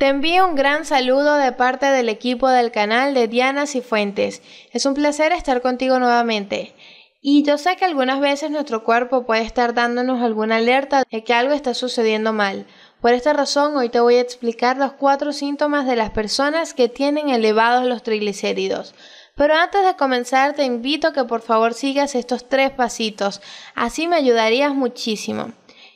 Te envío un gran saludo de parte del equipo del canal de Diana Cifuentes. Es un placer estar contigo nuevamente. Y yo sé que algunas veces nuestro cuerpo puede estar dándonos alguna alerta de que algo está sucediendo mal. Por esta razón hoy te voy a explicar los cuatro síntomas de las personas que tienen elevados los triglicéridos. Pero antes de comenzar te invito que por favor sigas estos tres pasitos, así me ayudarías muchísimo.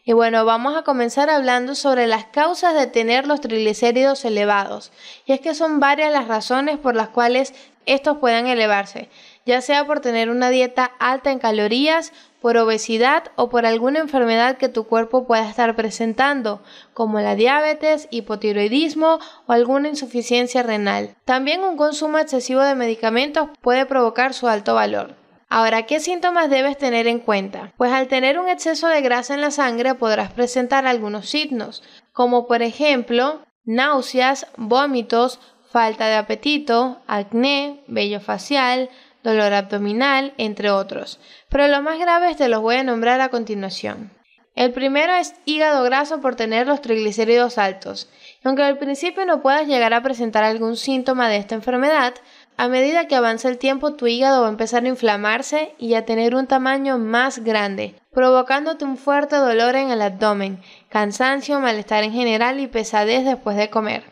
Y bueno, vamos a comenzar hablando sobre las causas de tener los triglicéridos elevados. Y es que son varias las razones por las cuales estos puedan elevarse, ya sea por tener una dieta alta en calorías, por obesidad o por alguna enfermedad que tu cuerpo pueda estar presentando, como la diabetes, hipotiroidismo o alguna insuficiencia renal. También un consumo excesivo de medicamentos puede provocar su alto valor. Ahora, ¿qué síntomas debes tener en cuenta? Pues al tener un exceso de grasa en la sangre podrás presentar algunos signos, como por ejemplo náuseas, vómitos, falta de apetito, acné, vello facial, dolor abdominal, entre otros. Pero los más graves te los voy a nombrar a continuación. El primero es hígado graso por tener los triglicéridos altos. Aunque al principio no puedas llegar a presentar algún síntoma de esta enfermedad, a medida que avanza el tiempo, tu hígado va a empezar a inflamarse y a tener un tamaño más grande, provocándote un fuerte dolor en el abdomen, cansancio, malestar en general y pesadez después de comer.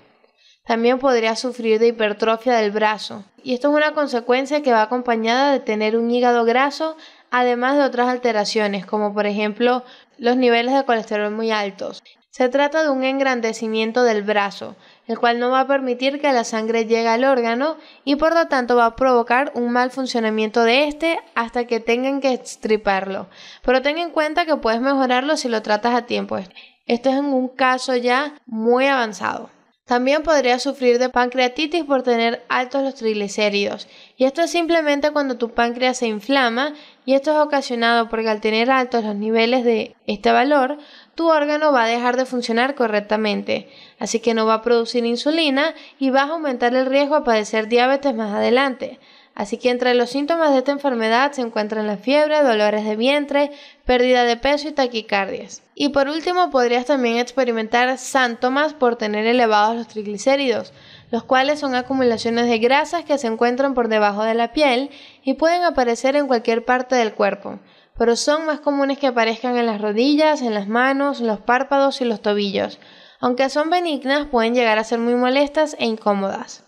También podrías sufrir de hipertrofia del brazo, y esto es una consecuencia que va acompañada de tener un hígado graso, además de otras alteraciones, como por ejemplo los niveles de colesterol muy altos. Se trata de un engrandecimiento del brazo, el cual no va a permitir que la sangre llegue al órgano y por lo tanto va a provocar un mal funcionamiento de este hasta que tengan que estriparlo. Pero ten en cuenta que puedes mejorarlo si lo tratas a tiempo. Esto es en un caso ya muy avanzado. También podrías sufrir de pancreatitis por tener altos los triglicéridos, y esto es simplemente cuando tu páncreas se inflama, y esto es ocasionado porque al tener altos los niveles de este valor, tu órgano va a dejar de funcionar correctamente, así que no va a producir insulina y vas a aumentar el riesgo a padecer diabetes más adelante. Así que entre los síntomas de esta enfermedad se encuentran la fiebre, dolores de vientre, pérdida de peso y taquicardias. Y por último, podrías también experimentar síntomas por tener elevados los triglicéridos, los cuales son acumulaciones de grasas que se encuentran por debajo de la piel y pueden aparecer en cualquier parte del cuerpo, pero son más comunes que aparezcan en las rodillas, en las manos, los párpados y los tobillos. Aunque son benignas, pueden llegar a ser muy molestas e incómodas.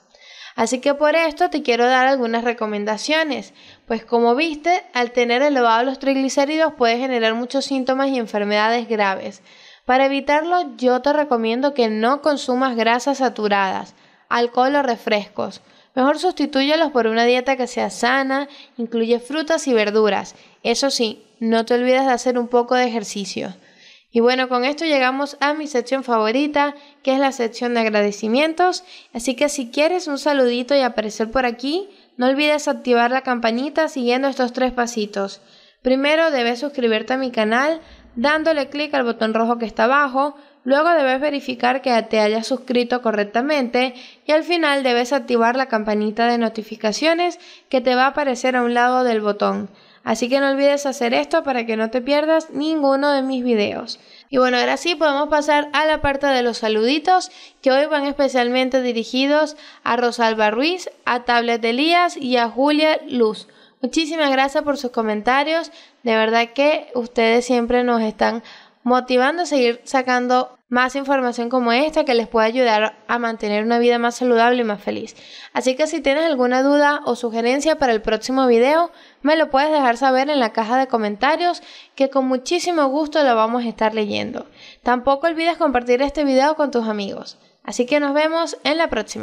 Así que por esto te quiero dar algunas recomendaciones, pues como viste, al tener elevados los triglicéridos puede generar muchos síntomas y enfermedades graves. Para evitarlo, yo te recomiendo que no consumas grasas saturadas, alcohol o refrescos. Mejor sustitúyelos por una dieta que sea sana, incluye frutas y verduras. Eso sí, no te olvides de hacer un poco de ejercicio. Y bueno, con esto llegamos a mi sección favorita, que es la sección de agradecimientos. Así que si quieres un saludito y aparecer por aquí, no olvides activar la campanita siguiendo estos tres pasitos. Primero debes suscribirte a mi canal dándole clic al botón rojo que está abajo, luego debes verificar que te hayas suscrito correctamente y al final debes activar la campanita de notificaciones que te va a aparecer a un lado del botón. Así que no olvides hacer esto para que no te pierdas ninguno de mis videos. Y bueno, ahora sí podemos pasar a la parte de los saluditos que hoy van especialmente dirigidos a Rosalba Ruiz, a Tablet Elías y a Julia Luz. Muchísimas gracias por sus comentarios. De verdad que ustedes siempre nos están motivando a seguir sacando más información como esta que les pueda ayudar a mantener una vida más saludable y más feliz. Así que si tienes alguna duda o sugerencia para el próximo video, me lo puedes dejar saber en la caja de comentarios que con muchísimo gusto lo vamos a estar leyendo. Tampoco olvides compartir este video con tus amigos. Así que nos vemos en la próxima.